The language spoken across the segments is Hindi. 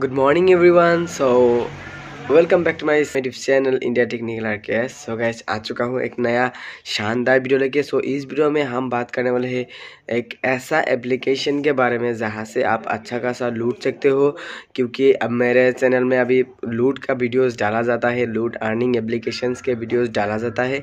good morning everyone so welcome back to my YouTube channel India technical R K so gas आ चुका हूँ एक नया शानदार वीडियो लेके सो so, इस वीडियो में हम बात करने वाले हैं एक ऐसा एप्लीकेशन के बारे में जहाँ से आप अच्छा खासा लूट सकते हो क्योंकि अब मेरे चैनल में अभी लूट का वीडियोस डाला जाता है लूट अर्निंग एप्लीकेशंस के वीडियोस डाला जाता है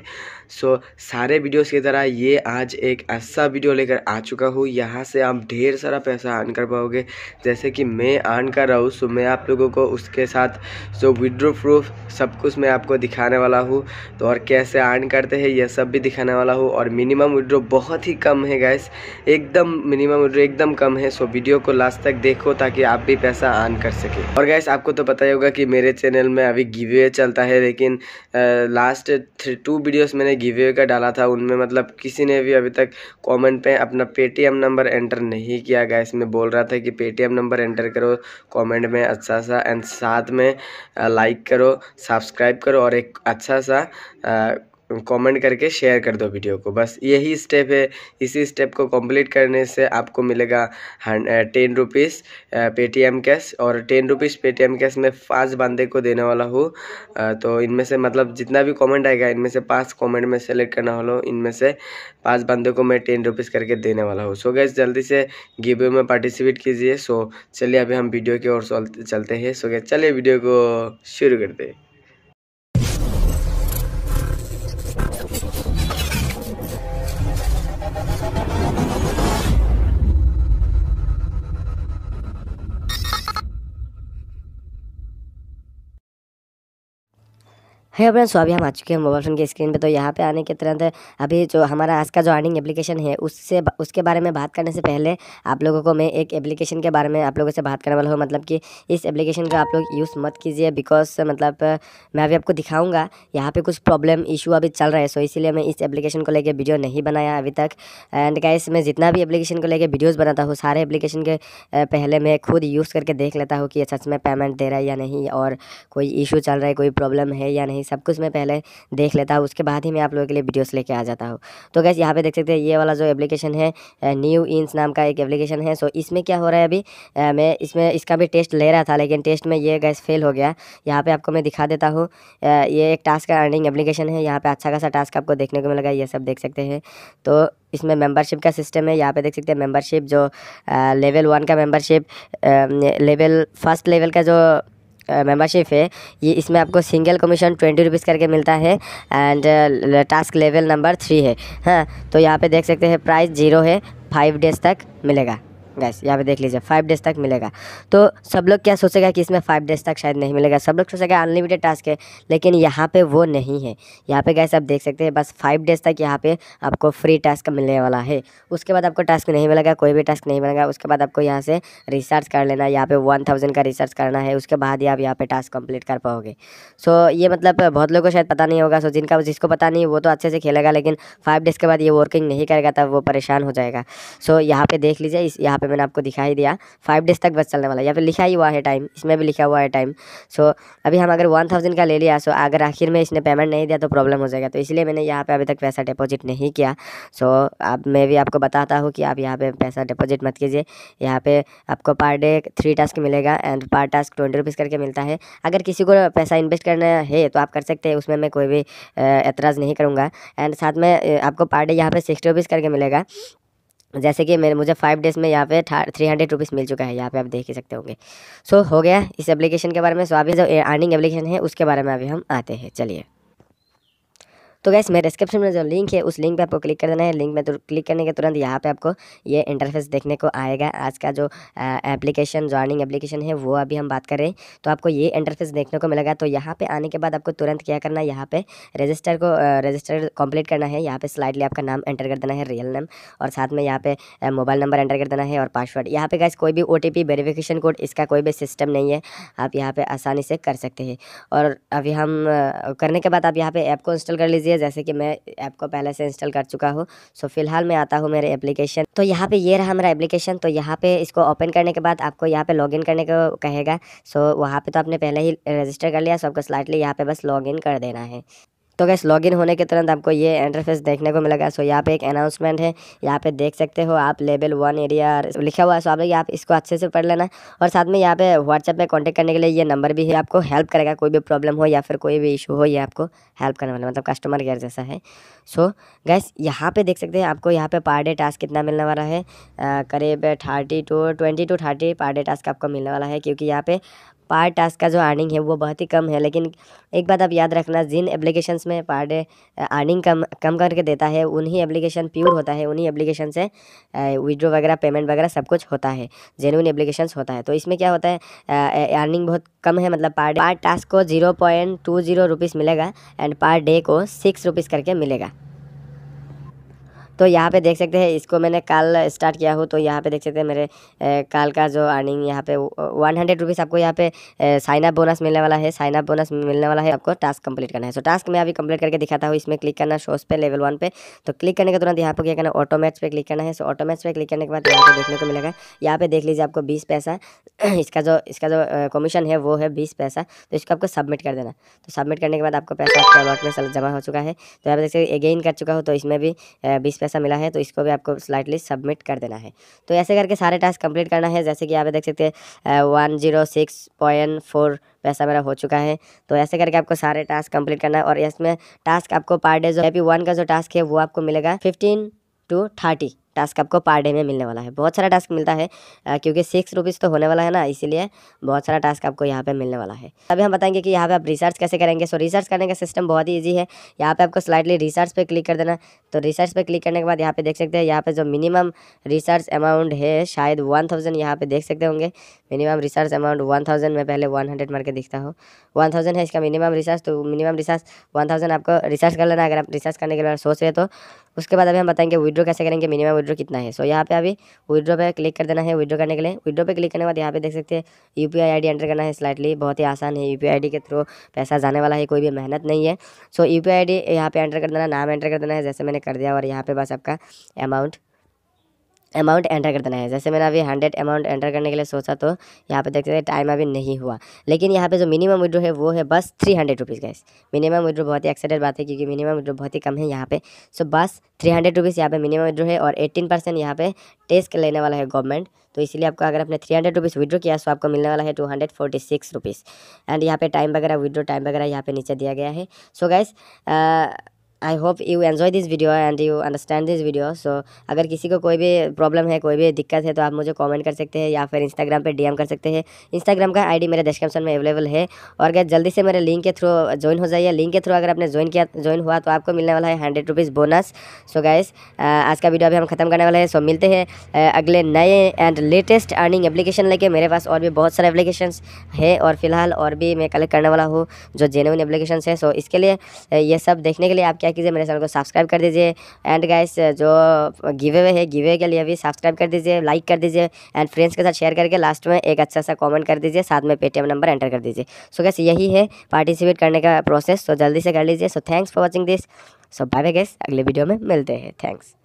सो so, सारे वीडियोस की तरह ये आज एक ऐसा अच्छा वीडियो लेकर आ चुका हूँ यहाँ से आप ढेर सारा पैसा अर्न कर पाओगे जैसे कि मैं अर्न कर रहा हूँ सो मैं आप लोगों को उसके साथ जो विड्रो प्रूफ सब कुछ मैं आपको दिखाने वाला हूँ तो और कैसे अर्न करते हैं यह सब भी दिखाने वाला हूँ और मिनिमम विड्रो बहुत ही कम है गैस एकदम मिनिमम विड्रो एकदम कम है सो वीडियो को लास्ट तक देखो ताकि आप भी पैसा अर्न कर सके और गैस आपको तो पता ही होगा कि मेरे चैनल में अभी गिवे चलता है लेकिन लास्ट थ्री टू वीडियोज मैंने गिवे का डाला था उनमें मतलब किसी ने भी अभी तक कॉमेंट पे अपना पेटीएम नंबर एंटर नहीं किया गैस में बोल रहा था कि पेटीएम नंबर एंटर करो कॉमेंट में अच्छा सा एंड साथ में लाइक लाइक करो सब्सक्राइब करो और एक अच्छा सा कमेंट करके शेयर कर दो वीडियो को बस यही स्टेप है इसी स्टेप को कंप्लीट करने से आपको मिलेगा टेन रुपीज़ पेटीएम कैश और टेन रुपीज़ पेटीएम कैश मैं पाँच बंदे को देने वाला हूँ तो इनमें से मतलब जितना भी कमेंट आएगा इनमें से पाँच कमेंट में सेलेक्ट करना वाला इनमें से पाँच बंदे को मैं टेन रुपीज़ करके देने वाला हूँ सो गैस जल्दी से गिवे में पार्टिसिपेट कीजिए सो चलिए अभी हम वीडियो की ओर चलते हैं सो गैस चलिए वीडियो को शुरू करते हैं है अपने सो अभी हम आ चुके हैं मोबाइल फ़ोन की स्क्रीन पे तो यहाँ पे आने के तुरंत अभी जो हमारा आज का जो अर्निंग एप्लीकेशन है उससे उसके बारे में बात करने से पहले आप लोगों को मैं एक एप्लीकेशन के बारे में आप लोगों से बात करने वाला हूँ मतलब कि इस एप्लीकेशन का आप लोग यूज़ मत कीजिए बिकॉज मतलब मैं अभी आपको दिखाऊँगा यहाँ पर कुछ प्रॉब्लम इशू अभी चल रहा है सो इसीलिए मैं इस एप्लीकेशन को लेकर वीडियो नहीं बनाया अभी तक एंड गाइस मैं जितना भी एप्लीकेशन को लेकर वीडियोज़ बनाता हूँ सारे एप्लीकेशन के पहले मैं खुद यूज़ करके देख लेता हूँ कि सच में पेमेंट दे रहा है या नहीं और कोई इशू चल रहा है कोई प्रॉब्लम है या नहीं सब कुछ मैं पहले देख लेता हूँ उसके बाद ही मैं आप लोगों के लिए वीडियोस लेके आ जाता हूँ तो गैस यहाँ पे देख सकते हैं ये वाला जो एप्लीकेशन है न्यू इंस नाम का एक एप्लीकेशन है सो इसमें क्या हो रहा है अभी आ, मैं इसमें इसका भी टेस्ट ले रहा था लेकिन टेस्ट में ये गैस फेल हो गया यहाँ पर आपको मैं दिखा देता हूँ ये एक टास्क का अर्निंग एप्लीकेशन है यहाँ पर अच्छा खासा टास्क आपको देखने को मिलेगा ये सब देख सकते हैं तो इसमें मेंबरशिप का सिस्टम है यहाँ पे देख सकते हैं मेंबरशिप जो आ, लेवल वन का मेंबरशिप लेवल फर्स्ट लेवल का जो मेंबरशिप है ये इसमें आपको सिंगल कमीशन ट्वेंटी रुपीज़ करके मिलता है and task level number three है हाँ तो यहाँ पे देख सकते हैं प्राइस जीरो है फाइव डेज तक मिलेगा गैस यहाँ पे देख लीजिए फाइव डेज तक मिलेगा तो सब लोग क्या सोचेगा कि इसमें फाइव डेज तक शायद नहीं मिलेगा सब लोग सोचेगा अनलिमिटेड टास्क है लेकिन यहाँ पे वो नहीं है यहाँ पे गैस आप देख सकते हैं बस फाइव डेज तक यहाँ पे आपको फ्री टास्क मिलने वाला है उसके बाद आपको टास्क नहीं मिलेगा कोई भी टास्क नहीं मिलेगा उसके बाद आपको यहाँ से रिसर्च कर लेना है यहाँ पे वन थाउजेंड का रिसर्च करना है उसके बाद ही आप यहाँ पे टास्क कम्प्लीट कर पाओगे सो ये मतलब बहुत लोग को शायद पता नहीं होगा सो जिनका जिसको पता नहीं वो तो अच्छे से खेलेगा लेकिन फाइव डेज के बाद ये वर्किंग नहीं करेगा तब वो परेशान हो जाएगा सो यहाँ पे देख लीजिए इस यहाँ पे मैंने आपको दिखाई दिया फाइव डेज तक बस चलने वाला यहाँ पे लिखा ही हुआ है टाइम इसमें भी लिखा हुआ है टाइम सो अभी हम अगर वन थाउजेंड का ले लिया सो अगर आखिर में इसने पेमेंट नहीं दिया तो प्रॉब्लम हो जाएगा तो इसलिए मैंने यहाँ पर अभी तक पैसा डिपॉजिट नहीं किया सो अब मैं भी आपको बताता हूँ कि आप यहाँ पर पैसा डिपॉजिट मत कीजिए यहाँ पर आपको पर डे थ्री टास्क मिलेगा and per task twenty rupees करके मिलता है अगर किसी को पैसा इन्वेस्ट करना है तो आप कर सकते हैं उसमें मैं कोई भी एतराज़ नहीं करूँगा एंड साथ में आपको पर डे यहाँ पर सिक्सटी रुपीज़ करके मिलेगा जैसे कि मेरे मुझे फाइव डेज़ में यहाँ पे थ्री हंड्रेड रुपीज़ मिल चुका है यहाँ पे आप देख ही सकते होंगे सो so, हो गया इस एप्लीकेशन के बारे में सो अभी जो अर्निंग एप्लीकेशन है उसके बारे में अभी हम आते हैं चलिए तो गैस मेरे डिस्क्रिप्शन में जो लिंक है उस लिंक पर आपको क्लिक कर देना है लिंक में तो क्लिक करने के तुरंत यहाँ पर आपको ये इंटरफेस देखने को आएगा आज का जो एप्लीकेशन ज्वाइनिंग एप्लीकेशन है वो अभी हम बात कर रहे हैं तो आपको ये इंटरफेस देखने को मिलेगा तो यहाँ पर आने के बाद आपको तुरंत क्या करना है यहाँ पर रजिस्टर को रजिस्टर कंप्लीट करना है यहाँ पे स्लाइडली आपका नाम एंटर कर देना है रियल नेम और साथ में यहाँ पे मोबाइल नंबर एंटर कर देना है और पासवर्ड यहाँ पे गैस कोई भी ओ वेरिफिकेशन कोड इसका कोई भी सिस्टम नहीं है आप यहाँ पर आसानी से कर सकते हैं और अभी हम करने के बाद आप यहाँ पर ऐप को इंस्टॉल कर लीजिए लीजिए जैसे कि मैं ऐप को पहले से इंस्टॉल कर चुका हूँ सो फिलहाल मैं आता हूँ मेरे एप्लीकेशन तो यहाँ पे ये रहा मेरा एप्लीकेशन तो यहाँ पे इसको ओपन करने के बाद आपको यहाँ पे लॉगिन करने को कहेगा सो वहाँ पे तो आपने पहले ही रजिस्टर कर लिया सो आपको स्लाइटली यहाँ पे बस लॉगिन कर देना है तो गैस इन होने के तुरंत आपको ये इंटरफेस देखने को मिलेगा सो यहाँ पे एक अनाउंसमेंट है यहाँ पे देख सकते हो आप लेवल वन एरिया लिखा हुआ है सो आप आप इसको अच्छे से पढ़ लेना और साथ में यहाँ पे व्हाट्सएप में कॉन्टेक्ट करने के लिए ये नंबर भी है आपको हेल्प करेगा कोई भी प्रॉब्लम हो या फिर कोई भी इशू हो ये आपको हेल्प करने वाला मतलब कस्टमर केयर जैसा है सो गैस यहाँ पे देख सकते हैं आपको यहाँ पे पर डे टास्क कितना मिलने वाला है करीब thirty two twenty two thirty per day task आपको मिलने वाला है क्योंकि यहाँ पे पार टास्क का जो अर्निंग है वो बहुत ही कम है लेकिन एक बात आप याद रखना जिन एप्लीकेशंस में पार डे अर्निंग कम कम करके देता है उन्हीं एप्लीकेशन प्योर होता है उन्हीं एप्लीकेशन से विड्रो वगैरह पेमेंट वगैरह सब कुछ होता है जेनुइन एप्लीकेशन होता है तो इसमें क्या होता है अर्निंग बहुत कम है मतलब पार पार टास्क को zero point two zero rupees मिलेगा एंड पार डे को सिक्स रुपीज़ करके मिलेगा तो यहाँ पे देख सकते हैं इसको मैंने कल स्टार्ट किया हूँ तो यहाँ पे देख सकते हैं मेरे कल का जो अर्निंग यहाँ पे वन हंड्रेड रुपीज़ आपको यहाँ पे साइन अप बोनस मिलने वाला है साइन अप बोनस मिलने वाला है आपको टास्क कंप्लीट करना है सो so, टास्क मैं अभी कंप्लीट करके दिखाता हूँ इसमें क्लिक करना शोज पे लेवल वन पे तो क्लिक करने के तुरंत यहाँ पर क्या करना ऑटोमेट्स पे क्लिक करना है सो ऑटोमेट्स पे क्लिक करने के बाद यहाँ पे देखने को मिलेगा यहाँ पे देख लीजिए आपको बीस पैसा इसका जो इसका जो कमीशन है वो है बीस पैसा तो इसको आपको सबमिट कर देना तो सबमिट करने के बाद आपको पैसा आपके अकाउंट में जमा हो चुका है तो यहाँ पे देख सकते अगेन कर चुका हूँ तो इसमें भी बीस पैसा पैसा मिला है तो इसको भी आपको स्लाइटली सबमिट कर देना है तो ऐसे करके सारे टास्क कंप्लीट करना है जैसे कि आप देख सकते हैं one zero six point four पैसा मेरा हो चुका है तो ऐसे करके आपको सारे टास्क कंप्लीट करना है और इसमें टास्क आपको पर डे जो है वन का जो टास्क है वो आपको मिलेगा फिफ्टीन टू थर्टी टास्क आपको पर डे में मिलने वाला है बहुत सारा टास्क मिलता है क्योंकि सिक्स रुपीज़ तो होने वाला है ना इसीलिए बहुत सारा टास्क आपको यहाँ पे मिलने वाला है अभी हम बताएंगे कि यहाँ पे आप रिसर्च कैसे करेंगे सो रिसर्च करने का सिस्टम बहुत ही ईजी है यहाँ पे आपको स्लाइडली रिसर्च पे क्लिक कर देना तो रिसर्च पर क्लिक करने के बाद यहाँ पे देख सकते हैं यहाँ पे जो मिनिमम रिसर्च अमाउंट है शायद वन थाउजेंड यहाँ पे देख सकते होंगे minimum research amount one thousand में पहले वन हंड्रेड मार के दिखता हूँ वन थाउजेंड है इसका मिनिमम रिसर्च तो मिनिमम रिसर्च वन थाउजेंड आपको रिसर्च कर लेना अगर आप रिसर्च करने के बाद सोच रहे तो उसके बाद अभी हम बताएंगे विड्रो कैसे करेंगे मिनिमम विड्रो कितना है सो यहाँ पे अभी विड्रो पे क्लिक कर देना है विड्रो करने के लिए विड्रो पे क्लिक करने के बाद यहाँ पे देख सकते हैं यू पी आई एंटर करना है स्लाइटली बहुत ही आसान है यू पी के थ्रू पैसा जाने वाला है कोई भी मेहनत नहीं है सो यू पी आई यहाँ पे एंटर कर देना नाम एंटर कर देना है जैसे मैंने कर दिया और यहाँ पे बस आपका अमाउंट अमाउंट एंटर कर देना है जैसे मैंने अभी हंड्रेड अमाउंट एंटर करने के लिए सोचा तो यहाँ पे देख सकते हैं टाइम अभी नहीं हुआ लेकिन यहाँ पे जो मिनिमम विड्रो है वो है बस three hundred rupees guys minimum withdraw बहुत ही एक्साइटेड बात है क्योंकि मिनिमम विड्रो बहुत ही कम है यहाँ पे सो बस थ्री हंड्रेड रुपीज़ यहाँ पे मिनिमम विड्रो है और एट्टीन परसेंट यहाँ पे टेस्ट लेने वाला है गवर्नमेंट तो इसलिए आपको अगर आपने थ्री हंड्रेड रुपीज़ विड्रो किया तो आपको मिलने वाला है two hundred forty six rupees and यहाँ पे टाइम वगैरह विड्रो टाइम वगैरह यहाँ पे नीचे दिया गया है so guys I hope you enjoy this video and you understand this video so अगर किसी को कोई भी प्रॉब्लम है कोई भी दिक्कत है तो आप मुझे कमेंट कर सकते हैं या फिर इंस्टाग्राम पे डीएम कर सकते हैं इंस्टाग्राम का आईडी मेरे डिस्क्रिप्शन में अवेलेबल है और अगर जल्दी से मेरे लिंक के थ्रू ज्वाइन हो जाइए लिंक के थ्रू अगर आपने ज्वाइन किया ज्वाइन हुआ तो आपको मिलने वाला है hundred rupees bonus so guys आज का वीडियो अभी हम खत्म करने वाले हैं सो मिलते हैं अगले नए एंड लेटेस्ट अर्निंग एप्लीकेशन लेके मेरे पास और भी बहुत सारे एप्लीकेशन है और फिलहाल और भी मैं कलेक्ट करने वाला हूँ जो जेनवन एप्लीकेशन है सो इसके लिए ये सब देखने के लिए आप क्या लाइक कीजिए मेरे चैनल को सब्सक्राइब कर दीजिए एंड गाइस जो गिवे वे है गिवे के लिए भी सब्सक्राइब कर दीजिए लाइक कर दीजिए एंड फ्रेंड्स के साथ शेयर करके लास्ट में एक अच्छा सा कॉमेंट कर दीजिए साथ में पेटीएम नंबर एंटर कर दीजिए सो गैस यही है पार्टिसिपेट करने का प्रोसेस तो जल्दी से कर लीजिए so thanks for watching this so bye bye guys अगले वीडियो में मिलते हैं थैंक्स